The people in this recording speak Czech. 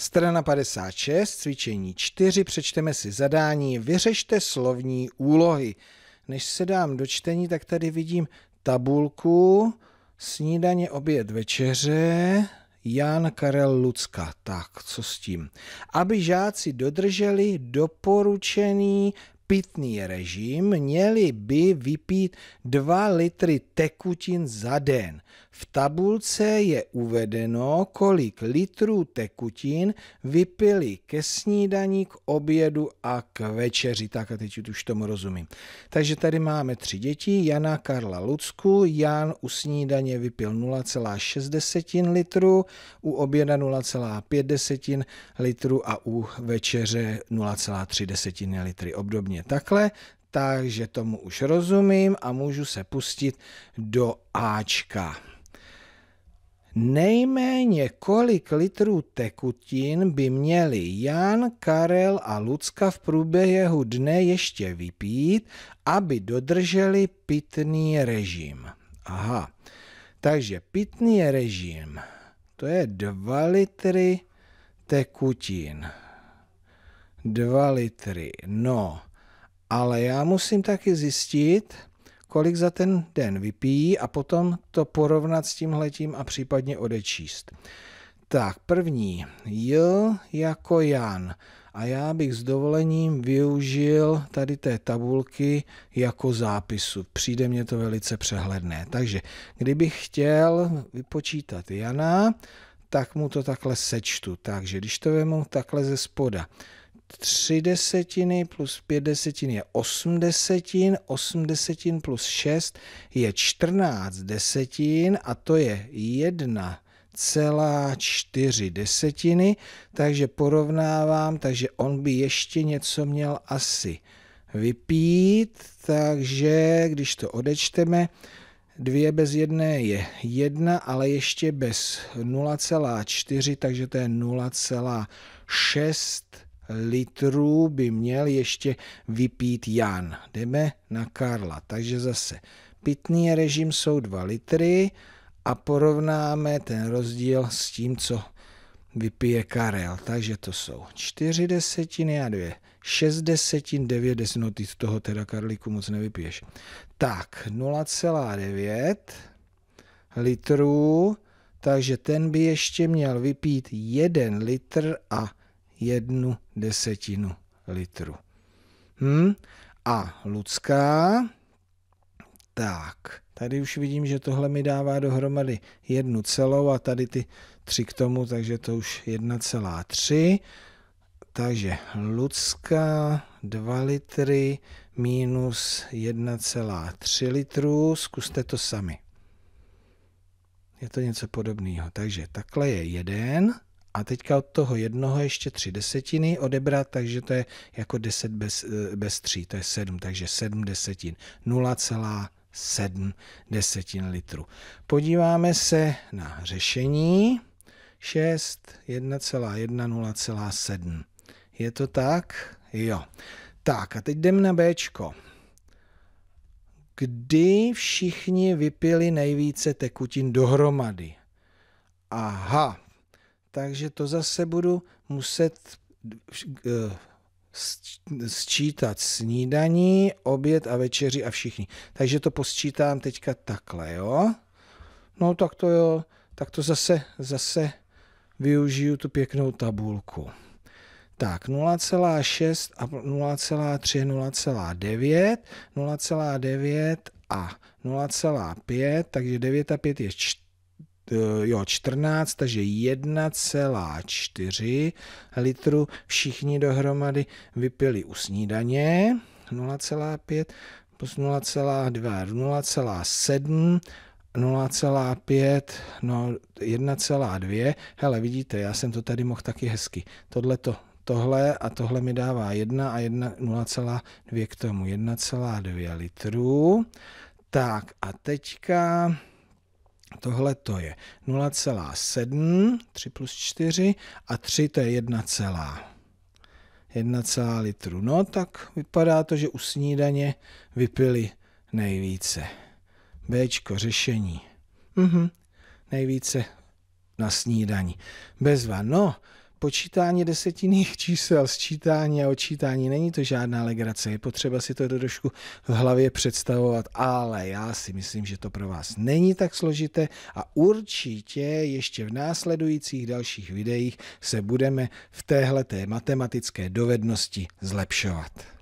Strana 56, cvičení 4, přečteme si zadání, vyřešte slovní úlohy. Než se dám do čtení, tak tady vidím tabulku, snídaně, oběd, večeře, Jan Karel Lucka. Tak, co s tím? Aby žáci dodrželi doporučený pitný režim, měli by vypít 2 litry tekutin za den. V tabulce je uvedeno, kolik litrů tekutin vypili ke snídaní, k obědu a k večeři. Tak a teď už tomu rozumím. Takže tady máme tři děti, Jana, Karla, Lucku. Jan u snídaně vypil 0,6 litru, u oběda 0,5 litru a u večeře 0,3 litry obdobně přesně takhle, takže tomu už rozumím a můžu se pustit do Ačka. Nejméně kolik litrů tekutin by měli Jan, Karel a Lucka v průběhu dne ještě vypít, aby dodrželi pitný režim. Aha, takže pitný režim, to je 2 litry tekutin. 2 litry, no ale já musím taky zjistit, kolik za ten den vypíjí a potom to porovnat s tímhletím a případně odečíst. Tak, první, J jako Jan. A já bych s dovolením využil tady té tabulky jako zápisu. Přijde mně to velice přehledné. Takže kdybych chtěl vypočítat Jana, tak mu to takhle sečtu. Takže když to vemu takhle ze spoda, 3 desetiny plus 5 desetin je 8 desetin, 8 desetin plus 6 je 14 desetin a to je 1 celá 4 desetiny, takže porovnávám, takže on by ještě něco měl asi vypít, takže když to odečteme, 2 bez 1 je 1, ale ještě bez 0,4, takže to je 0,6 litrů by měl ještě vypít Jan. Jdeme na Karla. Takže zase pitný režim jsou 2 litry a porovnáme ten rozdíl s tím, co vypije Karel. Takže to jsou 4 desetiny a 2 6 desetin, 9 desetin, no ty z toho teda Karlíku moc nevypiješ. Tak, 0,9 litrů, takže ten by ještě měl vypít 1 litr a jednu desetinu litru. Hm? A Lucka, tak, tady už vidím, že tohle mi dává dohromady jednu celou a tady ty tři k tomu, takže to už 1,3. Takže Lucka 2 litry minus 1,3 litru. Zkuste to sami. Je to něco podobného. Takže takhle je jeden a teďka od toho jednoho ještě tři desetiny odebrat, takže to je jako 10 bez, eh, bez 3, to je 7, takže 7 desetin, 0,7 desetin litru. Podíváme se na řešení 6, 1,1, 0,7. Je to tak? Jo. Tak a teď jdem na B. kdy všichni vypili nejvíce tekutin dohromady. Aha, takže to zase budu muset eh, sčítat snídaní, oběd a večeři a všichni. Takže to posčítám teďka takhle, jo? No tak to jo, tak to zase, zase využiju tu pěknou tabulku. Tak 0,6 a 0,3, 0,9, 0,9 a 0,5, takže 9 a 5 je 4. Eh, jo, 14, takže 1,4 litru všichni dohromady vypili u snídaně 0,5 plus 0,2, 0,7, 0,5, no 1,2. Hele, vidíte, já jsem to tady mohl taky hezky. Tohle to, tohle a tohle mi dává 1 a 1, 0,2 k tomu, 1,2 litru. Tak a teďka Tohle to je 0,7, 3 plus 4 a 3 to je 1 celá. 1 celá litru. No tak vypadá to, že u snídaně vypili nejvíce. Bčko, řešení. Mhm, nejvíce na snídaní. Bezva. No, počítání desetinných čísel, sčítání a odčítání, není to žádná legrace. Je potřeba si to trošku v hlavě představovat, ale já si myslím, že to pro vás není tak složité a určitě ještě v následujících dalších videích se budeme v téhleté matematické dovednosti zlepšovat.